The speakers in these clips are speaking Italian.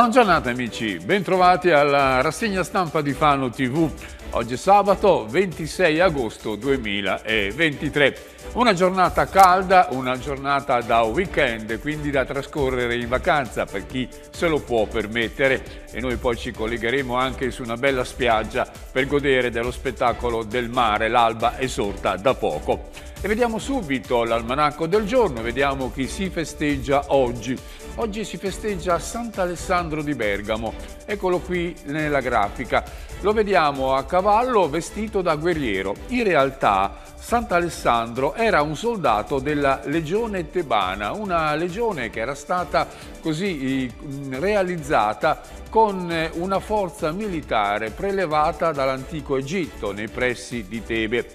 Buongiorno amici, bentrovati alla rassegna stampa di Fano TV. Oggi è sabato 26 agosto 2023. Una giornata calda, una giornata da weekend, quindi da trascorrere in vacanza per chi se lo può permettere. E noi poi ci collegheremo anche su una bella spiaggia per godere dello spettacolo del mare. L'alba è sorta da poco. E vediamo subito l'almanacco del giorno, vediamo chi si festeggia oggi. Oggi si festeggia Sant'Alessandro di Bergamo, eccolo qui nella grafica. Lo vediamo a cavallo vestito da guerriero. In realtà Sant'Alessandro era un soldato della legione tebana, una legione che era stata così eh, realizzata con eh, una forza militare prelevata dall'antico Egitto nei pressi di Tebe.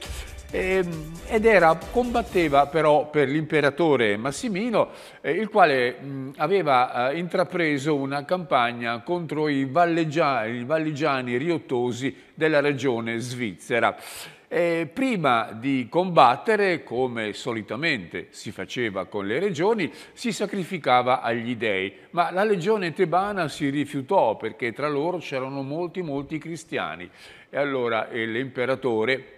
Ehm, ed era, combatteva però per l'imperatore Massimino, eh, il quale aveva eh, intrapreso una campagna contro i, vallegiani, i valligiani riottosi della regione svizzera. Eh, prima di combattere, come solitamente si faceva con le regioni, si sacrificava agli dei, ma la legione tebana si rifiutò perché tra loro c'erano molti molti cristiani. E allora eh, l'imperatore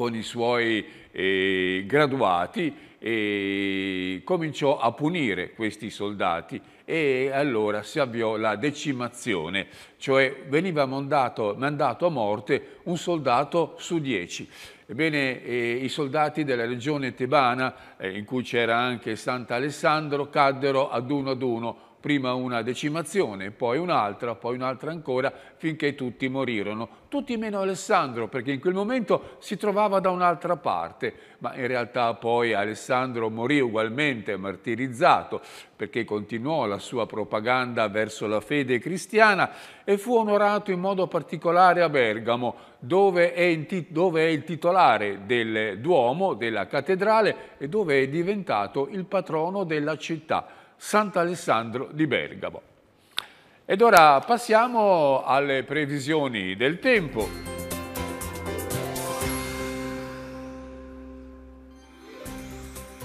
con i suoi eh, graduati e cominciò a punire questi soldati e allora si avviò la decimazione, cioè veniva mandato, mandato a morte un soldato su dieci. Ebbene, eh, i soldati della regione tebana, eh, in cui c'era anche Sant'Alessandro, caddero ad uno ad uno, prima una decimazione, poi un'altra, poi un'altra ancora, finché tutti morirono. Tutti meno Alessandro, perché in quel momento si trovava da un'altra parte, ma in realtà poi Alessandro morì ugualmente martirizzato, perché continuò la sua propaganda verso la fede cristiana e fu onorato in modo particolare a Bergamo, dove è, dove è il titolare del Duomo, della cattedrale, e dove è diventato il patrono della città. Sant'Alessandro di Bergamo. Ed ora passiamo alle previsioni del tempo.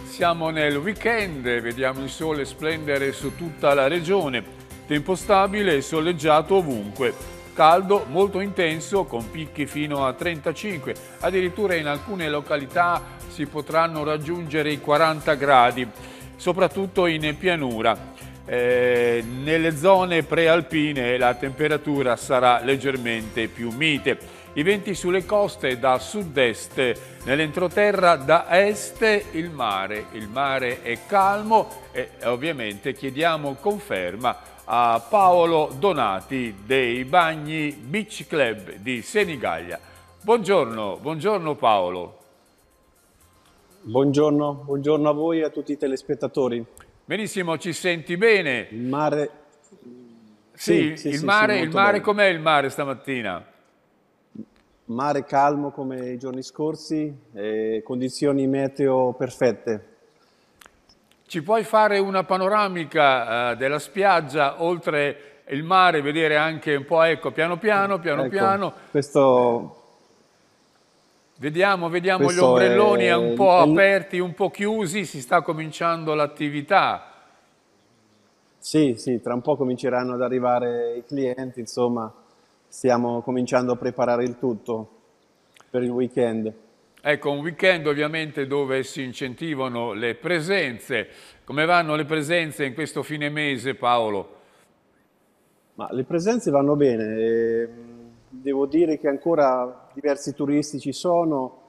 Siamo nel weekend, vediamo il sole splendere su tutta la regione. Tempo stabile e soleggiato ovunque. Caldo molto intenso con picchi fino a 35, addirittura in alcune località si potranno raggiungere i 40 gradi soprattutto in pianura. Eh, nelle zone prealpine la temperatura sarà leggermente più mite. I venti sulle coste da sud-est, nell'entroterra da est il mare. Il mare è calmo e ovviamente chiediamo conferma a Paolo Donati dei Bagni Beach Club di Senigallia. Buongiorno, buongiorno Paolo. Buongiorno, buongiorno a voi e a tutti i telespettatori. Benissimo, ci senti bene? Il mare... Sì, sì, sì il mare, sì, mare com'è il mare stamattina? Mare calmo come i giorni scorsi, eh, condizioni meteo perfette. Ci puoi fare una panoramica eh, della spiaggia oltre il mare, vedere anche un po', ecco, piano piano, piano ecco, piano. Questo Vediamo, vediamo Questo gli ombrelloni è... un po' aperti, un po' chiusi, si sta cominciando l'attività. Sì, sì, tra un po' cominceranno ad arrivare i clienti, insomma stiamo cominciando a preparare il tutto per il weekend. Ecco, un weekend ovviamente dove si incentivano le presenze. Come vanno le presenze in questo fine mese, Paolo? Ma le presenze vanno bene. Ehm, devo dire che ancora diversi turisti ci sono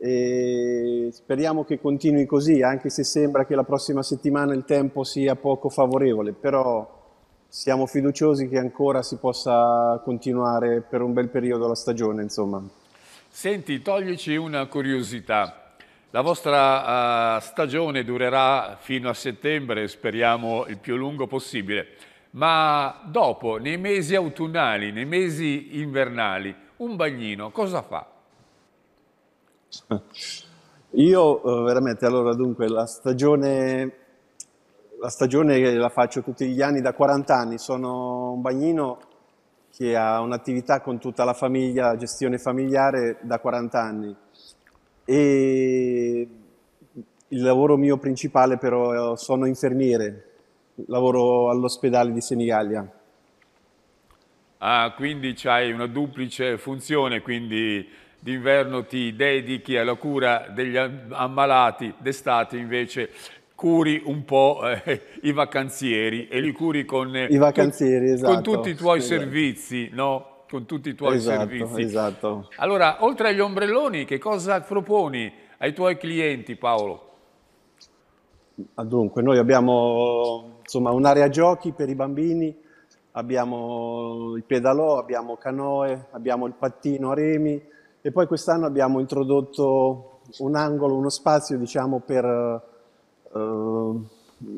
e speriamo che continui così, anche se sembra che la prossima settimana il tempo sia poco favorevole, però siamo fiduciosi che ancora si possa continuare per un bel periodo la stagione, insomma. Senti, toglici una curiosità. La vostra uh, stagione durerà fino a settembre, speriamo il più lungo possibile, ma dopo, nei mesi autunnali, nei mesi invernali, un bagnino, cosa fa? Io eh, veramente, allora dunque, la stagione, la stagione la faccio tutti gli anni da 40 anni, sono un bagnino che ha un'attività con tutta la famiglia, gestione familiare da 40 anni e il lavoro mio principale però sono infermiere, lavoro all'ospedale di Senigallia ah, quindi hai una duplice funzione, quindi d'inverno ti dedichi alla cura degli ammalati, d'estate invece curi un po' eh, i vacanzieri e li curi con, vacanzieri, tu, esatto, con tutti i tuoi esatto. servizi, no? Con tutti i tuoi esatto, servizi. Esatto. Allora, oltre agli ombrelloni, che cosa proponi ai tuoi clienti, Paolo? Dunque, noi abbiamo un'area giochi per i bambini, abbiamo il pedalò, abbiamo canoe, abbiamo il pattino a remi e poi quest'anno abbiamo introdotto un angolo, uno spazio diciamo, per, eh,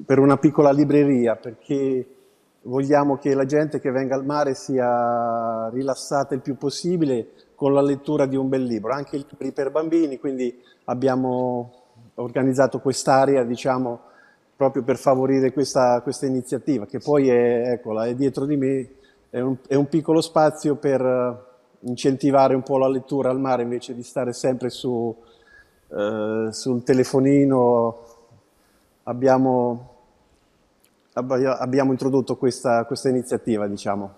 per, una piccola libreria perché vogliamo che la gente che venga al mare sia rilassata il più possibile con la lettura di un bel libro, anche libri per bambini, quindi abbiamo organizzato quest'area diciamo, proprio per favorire questa, questa iniziativa, che poi è, eccola, è dietro di me, è un, è un, piccolo spazio per eh, incentivare un po' la lettura al mare invece di stare sempre su, eh, sul telefonino. Abbiamo, abbiamo introdotto questa, questa iniziativa, diciamo.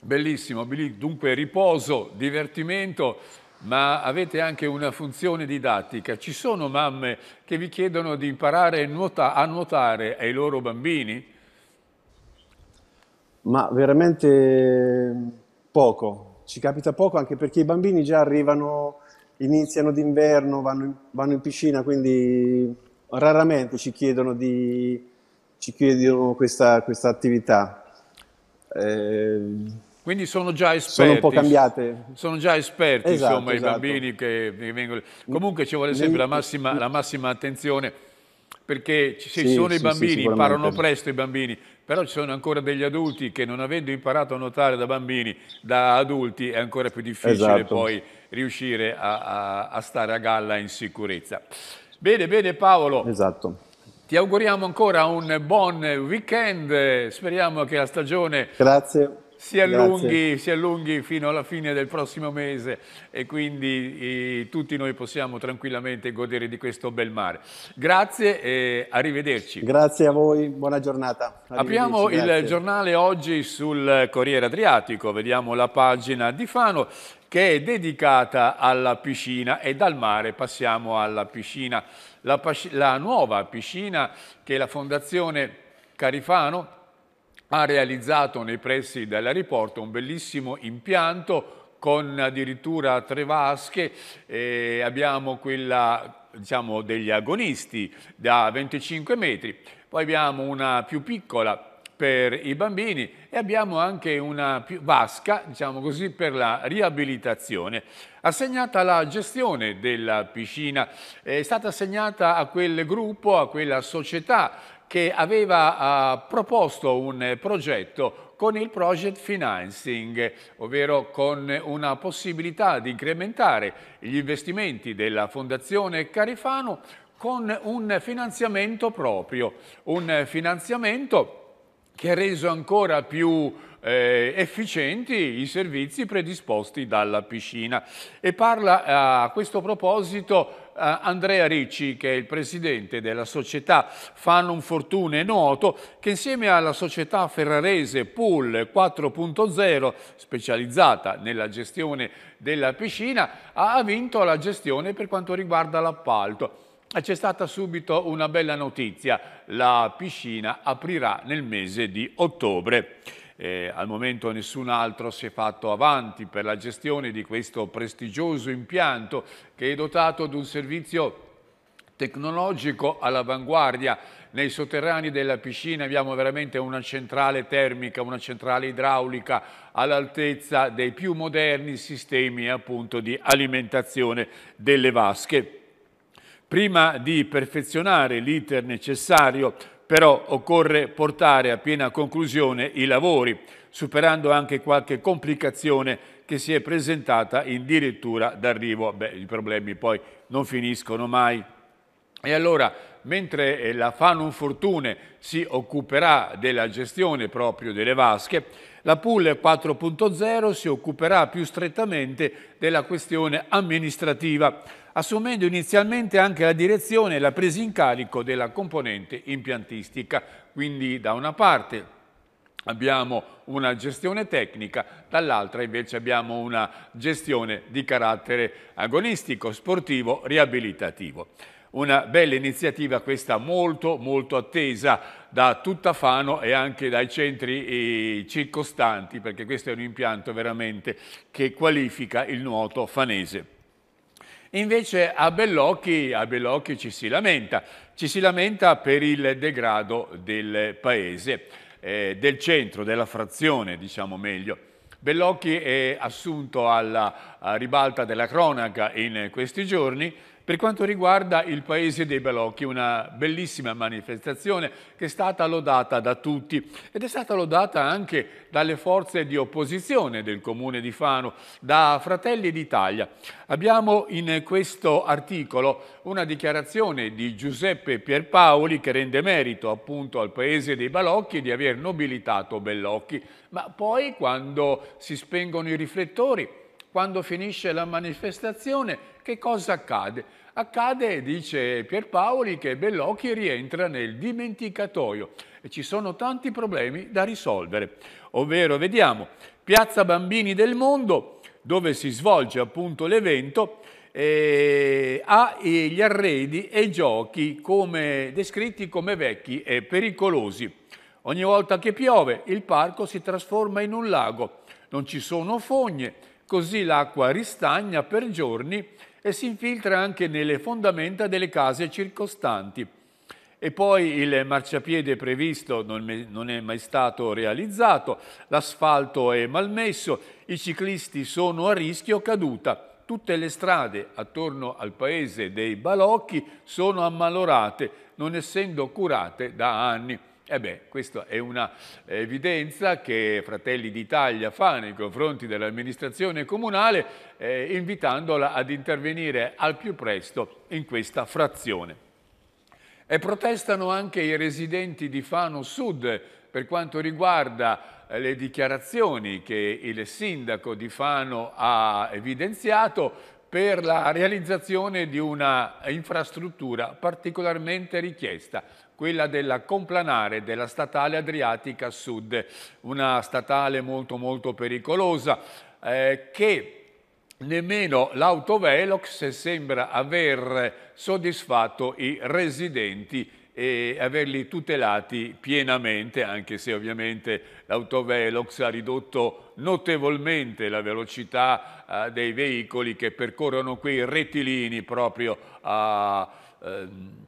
Bellissimo, dunque riposo, divertimento ma avete anche una funzione didattica. Ci sono mamme che vi chiedono di imparare a nuotare ai loro bambini? Ma veramente poco, ci capita poco anche perché i bambini già arrivano, iniziano d'inverno, vanno, vanno in piscina, quindi raramente ci chiedono, di, ci chiedono questa, questa attività. Eh, quindi sono già esperti. Sono un po' cambiate. Sono già esperti, esatto, insomma, esatto. i bambini che vengono... Comunque ci vuole sempre la massima, la massima attenzione, perché ci, sì, sono sì, i bambini, sì, imparano presto i bambini, però ci sono ancora degli adulti che non avendo imparato a nuotare da bambini, da adulti, è ancora più difficile esatto. poi riuscire a, a, a, stare a galla in sicurezza. Bene, bene Paolo. Esatto. Ti auguriamo ancora un buon weekend, speriamo che la stagione... Grazie si allunghi, si allunghi, fino alla fine del prossimo mese e quindi eh, tutti noi possiamo tranquillamente godere di questo bel mare. Grazie e arrivederci. Grazie a voi, buona giornata. Apriamo grazie. il giornale oggi sul Corriere Adriatico, vediamo la pagina di Fano che è dedicata alla piscina e dal mare passiamo alla piscina, la, la nuova piscina che la Fondazione Carifano ha realizzato nei pressi dell'aeroporto un bellissimo impianto con addirittura tre vasche, eh, abbiamo quella diciamo, degli agonisti da 25 metri, poi abbiamo una più piccola per i bambini e abbiamo anche una vasca, diciamo così, per la riabilitazione. Assegnata la gestione della piscina, è stata assegnata a quel gruppo, a quella società che aveva uh, proposto un progetto con il project financing, ovvero con una possibilità di incrementare gli investimenti della Fondazione Carifano con un finanziamento proprio, un finanziamento che ha reso ancora più eh, efficienti i servizi predisposti dalla piscina. E parla ah, a questo proposito eh, Andrea Ricci, che è il presidente della società Fanum Fortune Noto, che insieme alla società ferrarese Pool 4.0, specializzata nella gestione della piscina, ha vinto la gestione per quanto riguarda l'appalto. Eh, c'è stata subito una bella notizia, la piscina aprirà nel mese di ottobre. Eh, al momento nessun altro si è fatto avanti per la gestione di questo prestigioso impianto che è dotato di un servizio tecnologico all'avanguardia. Nei sotterranei della piscina abbiamo veramente una centrale termica, una centrale idraulica all'altezza dei più moderni sistemi appunto, di alimentazione delle vasche. Prima di perfezionare l'iter necessario però occorre portare a piena conclusione i lavori, superando anche qualche complicazione che si è presentata addirittura d'arrivo. Beh, i problemi poi non finiscono mai. E allora mentre eh, la Fanum Fortune si occuperà della gestione proprio delle vasche, la Pool 4.0 si occuperà più strettamente della questione amministrativa, assumendo inizialmente anche la direzione e la presa in carico della componente impiantistica. Quindi da una parte abbiamo una gestione tecnica, dall'altra invece abbiamo una gestione di carattere agonistico, sportivo, riabilitativo. Una bella iniziativa questa molto molto attesa da tutta Fano e anche dai centri eh, circostanti perché questo è un impianto veramente che qualifica il nuoto fanese. Invece a Bellocchi, a Bellocchi ci si lamenta, ci si lamenta per il degrado del paese, eh, del centro, della frazione diciamo meglio. Bellocchi è assunto alla ribalta della cronaca in questi giorni per quanto riguarda il Paese dei Balocchi, una bellissima manifestazione che è stata lodata da tutti ed è stata lodata anche dalle forze di opposizione del Comune di Fano, da Fratelli d'Italia. Abbiamo in questo articolo una dichiarazione di Giuseppe Pierpaoli che rende merito appunto al Paese dei Balocchi di aver nobilitato Bellocchi, ma poi quando si spengono i riflettori, quando finisce la manifestazione, che cosa accade? Accade, dice Pierpaoli, che Bellocchi rientra nel dimenticatoio e ci sono tanti problemi da risolvere. Ovvero, vediamo, Piazza Bambini del Mondo, dove si svolge appunto l'evento, eh, ha eh, gli arredi e i giochi come, descritti come vecchi e pericolosi. Ogni volta che piove il parco si trasforma in un lago, non ci sono fogne, così l'acqua ristagna per giorni e si infiltra anche nelle fondamenta delle case circostanti. E poi il marciapiede previsto non è mai stato realizzato, l'asfalto è malmesso, i ciclisti sono a rischio caduta. Tutte le strade attorno al paese dei Balocchi sono ammalorate, non essendo curate da anni. E eh beh, questa è una evidenza che Fratelli d'Italia fa nei confronti dell'amministrazione comunale, eh, invitandola ad intervenire al più presto in questa frazione. E protestano anche i residenti di Fano Sud per quanto riguarda eh, le dichiarazioni che il sindaco di Fano ha evidenziato per la realizzazione di una infrastruttura particolarmente richiesta, quella della Complanare della statale Adriatica Sud, una statale molto molto pericolosa eh, che nemmeno l'autovelox sembra aver soddisfatto i residenti e averli tutelati pienamente, anche se ovviamente l'autovelox ha ridotto notevolmente la velocità eh, dei veicoli che percorrono quei rettilini proprio a... Eh,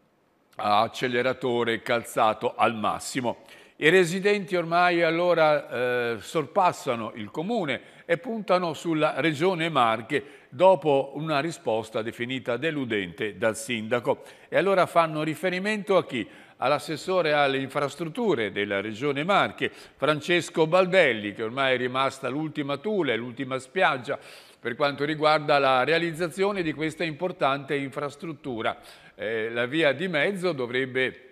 acceleratore calzato al massimo. I residenti ormai allora eh, sorpassano il comune e puntano sulla regione Marche dopo una risposta definita deludente dal sindaco. E allora fanno riferimento a chi? All'assessore alle infrastrutture della regione Marche, Francesco Baldelli, che ormai è rimasta l'ultima tula l'ultima spiaggia per quanto riguarda la realizzazione di questa importante infrastruttura eh, la via di mezzo dovrebbe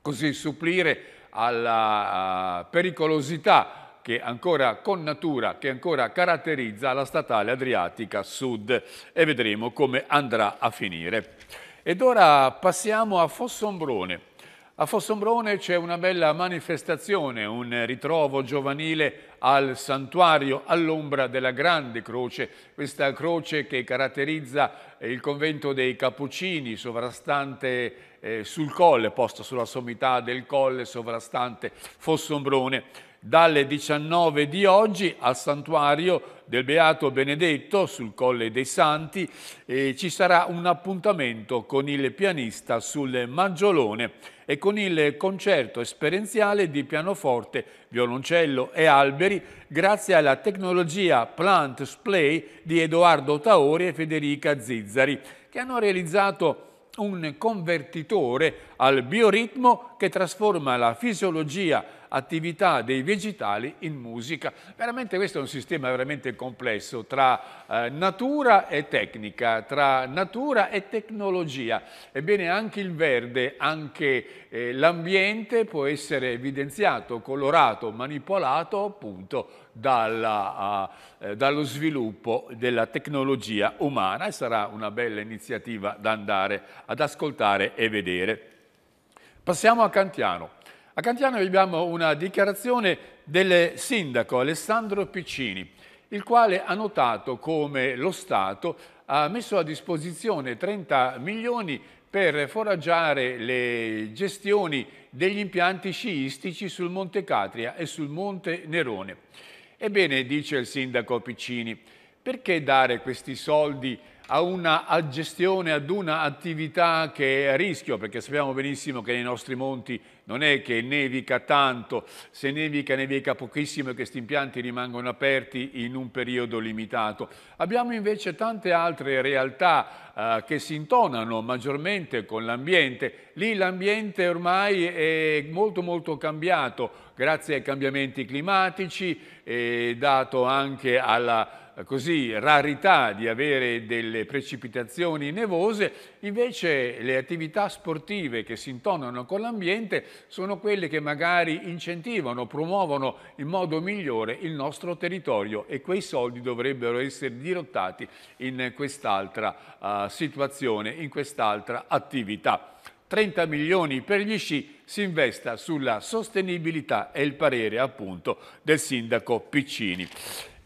così supplire alla pericolosità che ancora con natura, che ancora caratterizza la statale Adriatica Sud e vedremo come andrà a finire. Ed ora passiamo a Fossombrone a Fossombrone c'è una bella manifestazione, un ritrovo giovanile al santuario all'ombra della grande croce, questa croce che caratterizza eh, il convento dei Cappuccini sovrastante eh, sul colle, posto sulla sommità del colle sovrastante Fossombrone. Dalle 19 di oggi al santuario del Beato Benedetto sul Colle dei Santi eh, ci sarà un appuntamento con il pianista sul Maggiolone e con il concerto esperienziale di pianoforte, violoncello e alberi grazie alla tecnologia Plant Splay di Edoardo Taori e Federica Zizzari che hanno realizzato un convertitore al bioritmo che trasforma la fisiologia attività dei vegetali in musica. Veramente questo è un sistema veramente complesso tra eh, natura e tecnica, tra natura e tecnologia. Ebbene anche il verde, anche eh, l'ambiente può essere evidenziato, colorato, manipolato appunto dalla, eh, dallo sviluppo della tecnologia umana e sarà una bella iniziativa da andare ad ascoltare e vedere. Passiamo a Cantiano. A Cantiano abbiamo una dichiarazione del sindaco Alessandro Piccini, il quale ha notato come lo Stato ha messo a disposizione 30 milioni per foraggiare le gestioni degli impianti sciistici sul Monte Catria e sul Monte Nerone. Ebbene, dice il sindaco Piccini, perché dare questi soldi a una gestione, ad un'attività che è a rischio, perché sappiamo benissimo che nei nostri monti non è che nevica tanto, se nevica nevica pochissimo e che questi impianti rimangono aperti in un periodo limitato. Abbiamo invece tante altre realtà eh, che si intonano maggiormente con l'ambiente. Lì l'ambiente ormai è molto molto cambiato grazie ai cambiamenti climatici, e dato anche alla così, rarità di avere delle precipitazioni nevose, invece le attività sportive che si intonano con l'ambiente sono quelle che magari incentivano, promuovono in modo migliore il nostro territorio e quei soldi dovrebbero essere dirottati in quest'altra uh, situazione, in quest'altra attività. 30 milioni per gli sci si investa sulla sostenibilità è il parere appunto del sindaco Piccini.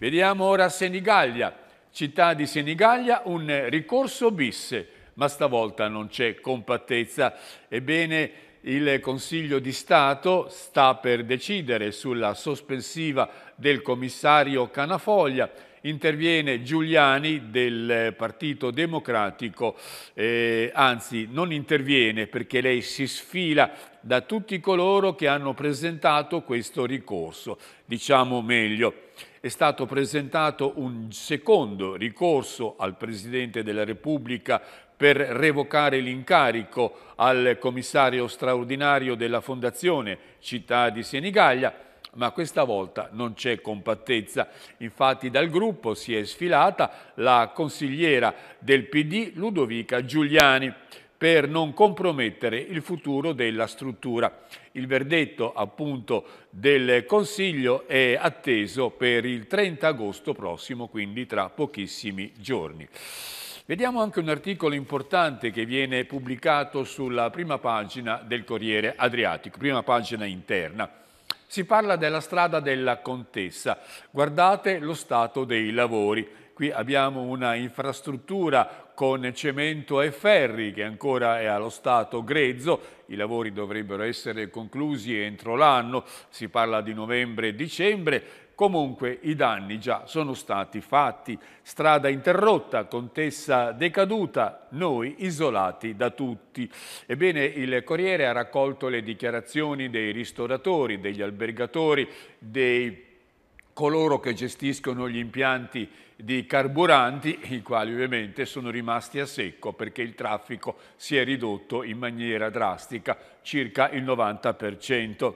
Vediamo ora Senigallia, città di Senigallia, un ricorso bis, ma stavolta non c'è compattezza. Ebbene, il Consiglio di Stato sta per decidere sulla sospensiva del commissario Canafoglia. Interviene Giuliani del Partito Democratico, eh, anzi non interviene perché lei si sfila da tutti coloro che hanno presentato questo ricorso, diciamo meglio è stato presentato un secondo ricorso al Presidente della Repubblica per revocare l'incarico al commissario straordinario della Fondazione Città di Senigallia, ma questa volta non c'è compattezza. Infatti dal gruppo si è sfilata la consigliera del PD Ludovica Giuliani per non compromettere il futuro della struttura. Il verdetto appunto del Consiglio è atteso per il 30 agosto prossimo, quindi tra pochissimi giorni. Vediamo anche un articolo importante che viene pubblicato sulla prima pagina del Corriere Adriatico, prima pagina interna. Si parla della strada della Contessa. Guardate lo stato dei lavori. Qui abbiamo una infrastruttura con cemento e ferri che ancora è allo stato grezzo. I lavori dovrebbero essere conclusi entro l'anno, si parla di novembre e dicembre. Comunque i danni già sono stati fatti. Strada interrotta, contessa decaduta, noi isolati da tutti. Ebbene, il Corriere ha raccolto le dichiarazioni dei ristoratori, degli albergatori, dei coloro che gestiscono gli impianti di carburanti, i quali ovviamente sono rimasti a secco perché il traffico si è ridotto in maniera drastica, circa il 90%.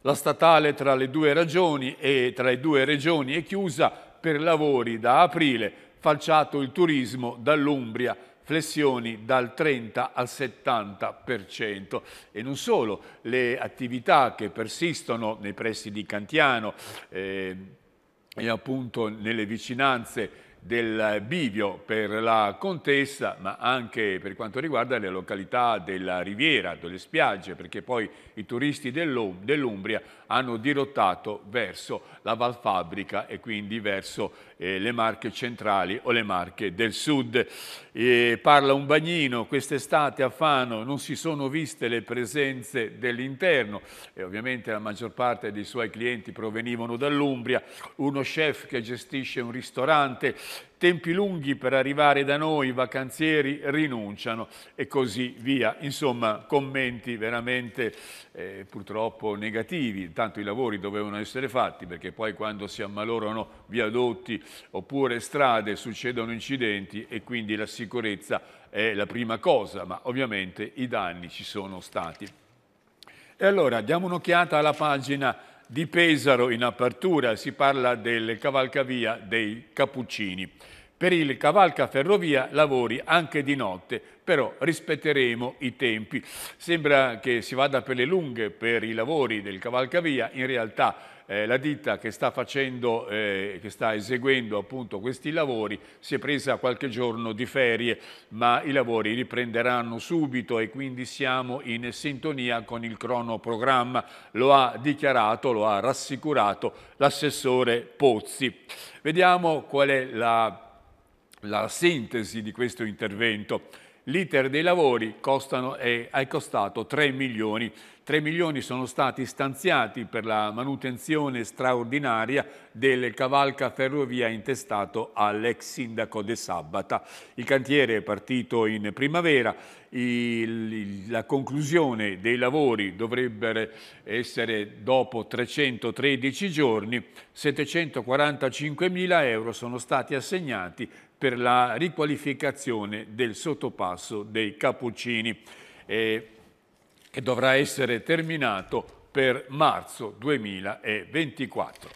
La statale tra le due, ragioni e, tra le due regioni è chiusa per lavori da aprile, falciato il turismo dall'Umbria flessioni dal 30 al 70% e non solo, le attività che persistono nei pressi di Cantiano eh, e appunto nelle vicinanze del Bivio per la Contessa, ma anche per quanto riguarda le località della Riviera, delle spiagge, perché poi i turisti dell'Umbria hanno dirottato verso la Valfabbrica e quindi verso eh, le Marche centrali o le Marche del Sud. E parla un bagnino, quest'estate a Fano non si sono viste le presenze dell'interno e ovviamente la maggior parte dei suoi clienti provenivano dall'Umbria, uno chef che gestisce un ristorante tempi lunghi per arrivare da noi, i vacanzieri rinunciano e così via. Insomma, commenti veramente eh, purtroppo negativi, tanto i lavori dovevano essere fatti perché poi quando si ammalorano viadotti oppure strade succedono incidenti e quindi la sicurezza è la prima cosa, ma ovviamente i danni ci sono stati. E allora diamo un'occhiata alla pagina di Pesaro in apertura si parla del cavalcavia dei Cappuccini. Per il cavalcaferrovia lavori anche di notte, però rispetteremo i tempi. Sembra che si vada per le lunghe per i lavori del cavalcavia, in realtà eh, la ditta che sta, facendo, eh, che sta eseguendo appunto questi lavori si è presa qualche giorno di ferie, ma i lavori riprenderanno subito e quindi siamo in sintonia con il cronoprogramma. Lo ha dichiarato, lo ha rassicurato l'assessore Pozzi. Vediamo qual è la, la sintesi di questo intervento. L'iter dei lavori costano, è, è, costato 3 milioni. 3 milioni sono stati stanziati per la manutenzione straordinaria del cavalca ferrovia intestato all'ex sindaco De Sabata. Il cantiere è partito in primavera, il, la conclusione dei lavori dovrebbe essere dopo 313 giorni, 745 mila euro sono stati assegnati per la riqualificazione del sottopasso dei Cappuccini eh, che dovrà essere terminato per marzo 2024.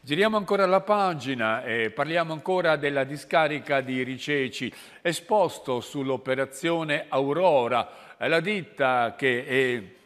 Giriamo ancora la pagina e eh, parliamo ancora della discarica di Riceci esposto sull'operazione Aurora, eh, la ditta che è, eh,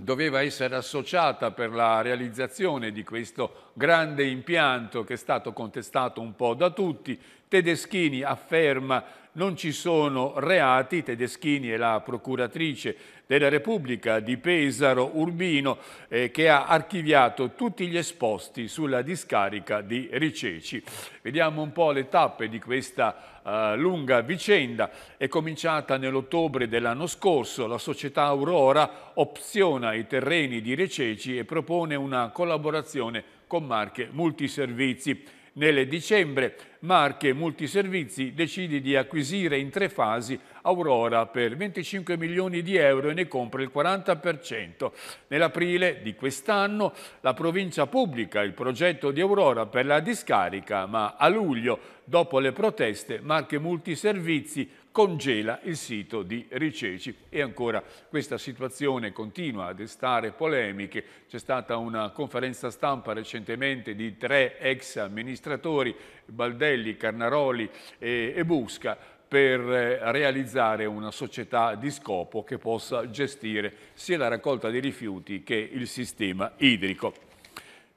doveva essere associata per la realizzazione di questo grande impianto che è stato contestato un po' da tutti, Tedeschini afferma non ci sono reati, Tedeschini è la procuratrice della Repubblica di Pesaro Urbino eh, che ha archiviato tutti gli esposti sulla discarica di Riceci. Vediamo un po' le tappe di questa eh, lunga vicenda. È cominciata nell'ottobre dell'anno scorso, la società Aurora opziona i terreni di Riceci e propone una collaborazione con marche multiservizi. Nel dicembre Marche Multiservizi decide di acquisire in tre fasi Aurora per 25 milioni di euro e ne compra il 40%. Nell'aprile di quest'anno la provincia pubblica il progetto di Aurora per la discarica, ma a luglio, dopo le proteste, Marche Multiservizi congela il sito di Riceci. E ancora questa situazione continua a destare polemiche. C'è stata una conferenza stampa recentemente di tre ex amministratori, Baldelli, Carnaroli e, Busca, per eh, realizzare una società di scopo che possa gestire sia la raccolta dei rifiuti che il sistema idrico.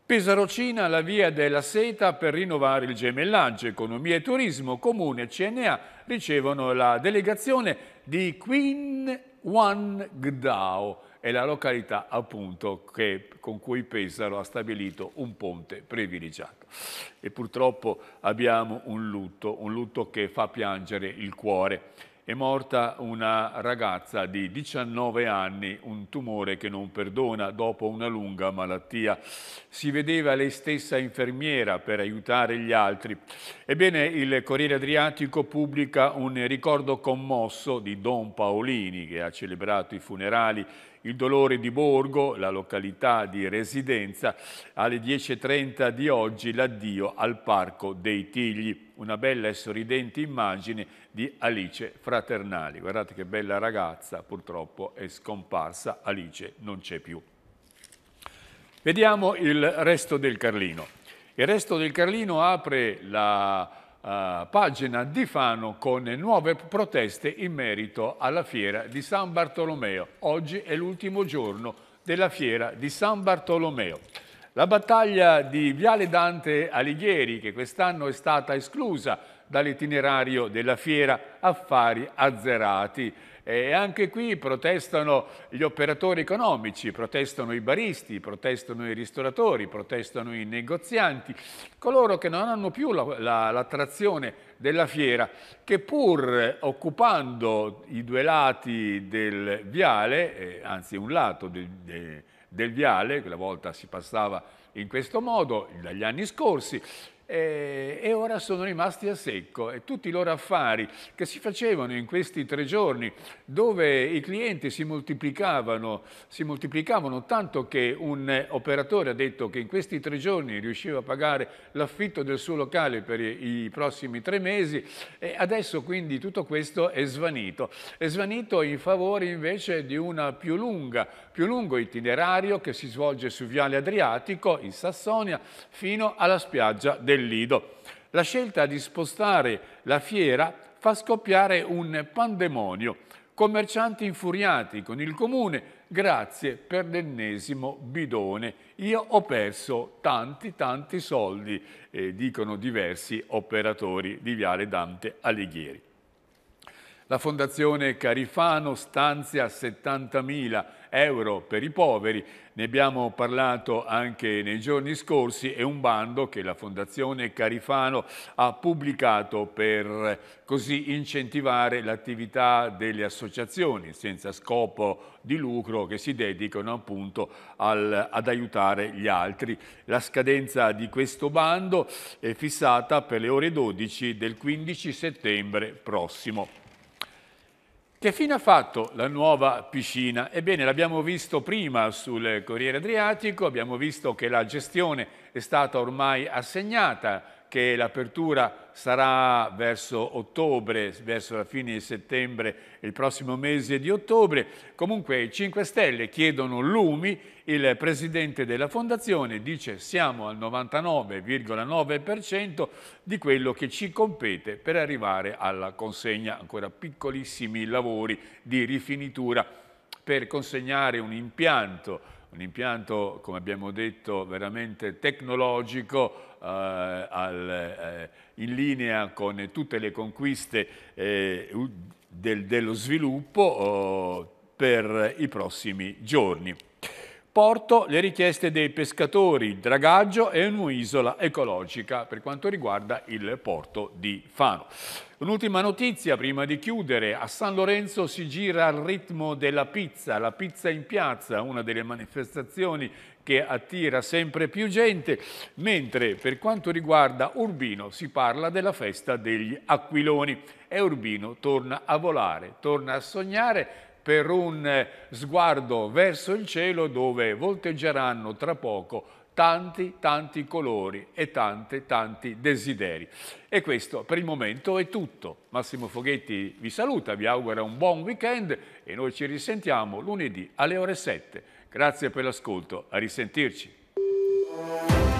Pesarocina, la via della seta per rinnovare il gemellaggio, economia e turismo, comune e CNA ricevono la delegazione di Queen Wan Gdao, è la località appunto che, con cui Pesaro ha stabilito un ponte privilegiato. E purtroppo abbiamo un lutto, un lutto che fa piangere il cuore è morta una ragazza di 19 anni, un tumore che non perdona dopo una lunga malattia. Si vedeva lei stessa infermiera per aiutare gli altri. Ebbene, il Corriere Adriatico pubblica un ricordo commosso di Don Paolini che ha celebrato i funerali il dolore di Borgo, la località di residenza, alle 10.30 di oggi l'addio al Parco dei Tigli una bella e sorridente immagine di Alice Fraternali. Guardate che bella ragazza, purtroppo è scomparsa, Alice non c'è più. Vediamo il resto del Carlino. Il resto del Carlino apre la uh, pagina di Fano con nuove proteste in merito alla fiera di San Bartolomeo. Oggi è l'ultimo giorno della fiera di San Bartolomeo. La battaglia di Viale Dante Alighieri, che quest'anno è stata esclusa dall'itinerario della fiera Affari Azzerati. E anche qui protestano gli operatori economici, protestano i baristi, protestano i ristoratori, protestano i negozianti, coloro che non hanno più l'attrazione la, la, della fiera, che pur occupando i due lati del viale, eh, anzi un lato del, de, del viale, quella volta si passava in questo modo dagli anni scorsi, e, e ora sono rimasti a secco e tutti i loro affari che si facevano in questi tre giorni dove i clienti si moltiplicavano, si moltiplicavano tanto che un operatore ha detto che in questi tre giorni riusciva a pagare l'affitto del suo locale per i, i prossimi tre mesi e adesso quindi tutto questo è svanito, è svanito in favore invece di una più lunga più lungo itinerario che si svolge su Viale Adriatico, in Sassonia, fino alla spiaggia del Lido. La scelta di spostare la fiera fa scoppiare un pandemonio. Commercianti infuriati con il comune, grazie per l'ennesimo bidone. Io ho perso tanti tanti soldi, eh, dicono diversi operatori di Viale Dante Alighieri. La Fondazione Carifano stanzia 70.000 euro per i poveri, ne abbiamo parlato anche nei giorni scorsi, è un bando che la Fondazione Carifano ha pubblicato per così incentivare l'attività delle associazioni senza scopo di lucro che si dedicano appunto al, ad aiutare gli altri. La scadenza di questo bando è fissata per le ore 12 del 15 settembre prossimo. Che fine ha fatto la nuova piscina? Ebbene, l'abbiamo visto prima sul Corriere Adriatico, abbiamo visto che la gestione è stata ormai assegnata che l'apertura sarà verso ottobre, verso la fine di settembre, il prossimo mese di ottobre. Comunque i 5 Stelle chiedono lumi, il presidente della fondazione dice siamo al 99,9% di quello che ci compete per arrivare alla consegna, ancora piccolissimi lavori di rifinitura per consegnare un impianto, un impianto come abbiamo detto veramente tecnologico eh, al, eh, in linea con tutte le conquiste eh, del, dello sviluppo oh, per i prossimi giorni porto le richieste dei pescatori, il dragaggio e un'isola ecologica per quanto riguarda il porto di Fano. Un'ultima notizia prima di chiudere, a San Lorenzo si gira al ritmo della pizza, la pizza in piazza, una delle manifestazioni che attira sempre più gente, mentre per quanto riguarda Urbino si parla della festa degli aquiloni e Urbino torna a volare, torna a sognare per un eh, sguardo verso il cielo dove volteggeranno tra poco tanti, tanti colori e tanti, tanti desideri. E questo per il momento è tutto. Massimo Foghetti vi saluta, vi augura un buon weekend e noi ci risentiamo lunedì alle ore 7. Grazie per l'ascolto, a risentirci.